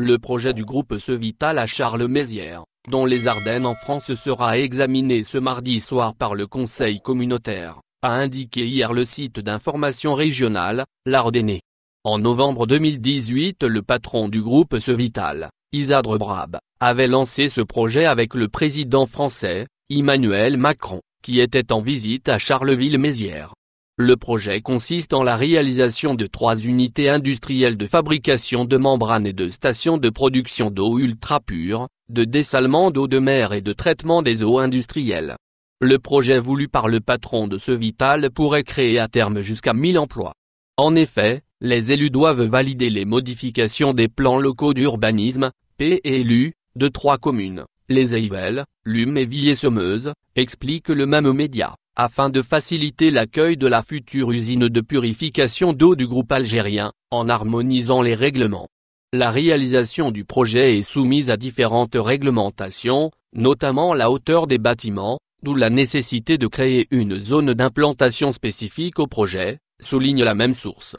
Le projet du groupe Cevital à Charles-Mézières, dont les Ardennes en France sera examiné ce mardi soir par le Conseil communautaire, a indiqué hier le site d'information régionale, l'Ardennais. En novembre 2018 le patron du groupe Cevital, Isadre Brab, avait lancé ce projet avec le président français, Emmanuel Macron, qui était en visite à Charleville-Mézières. Le projet consiste en la réalisation de trois unités industrielles de fabrication de membranes et de stations de production d'eau ultra pure, de dessalement d'eau de mer et de traitement des eaux industrielles. Le projet voulu par le patron de ce Vital pourrait créer à terme jusqu'à 1000 emplois. En effet, les élus doivent valider les modifications des plans locaux d'urbanisme, PLU, de trois communes, les Eivelles, Lume et Villiers-Semeuse, explique le même média afin de faciliter l'accueil de la future usine de purification d'eau du groupe algérien, en harmonisant les règlements. La réalisation du projet est soumise à différentes réglementations, notamment la hauteur des bâtiments, d'où la nécessité de créer une zone d'implantation spécifique au projet, souligne la même source.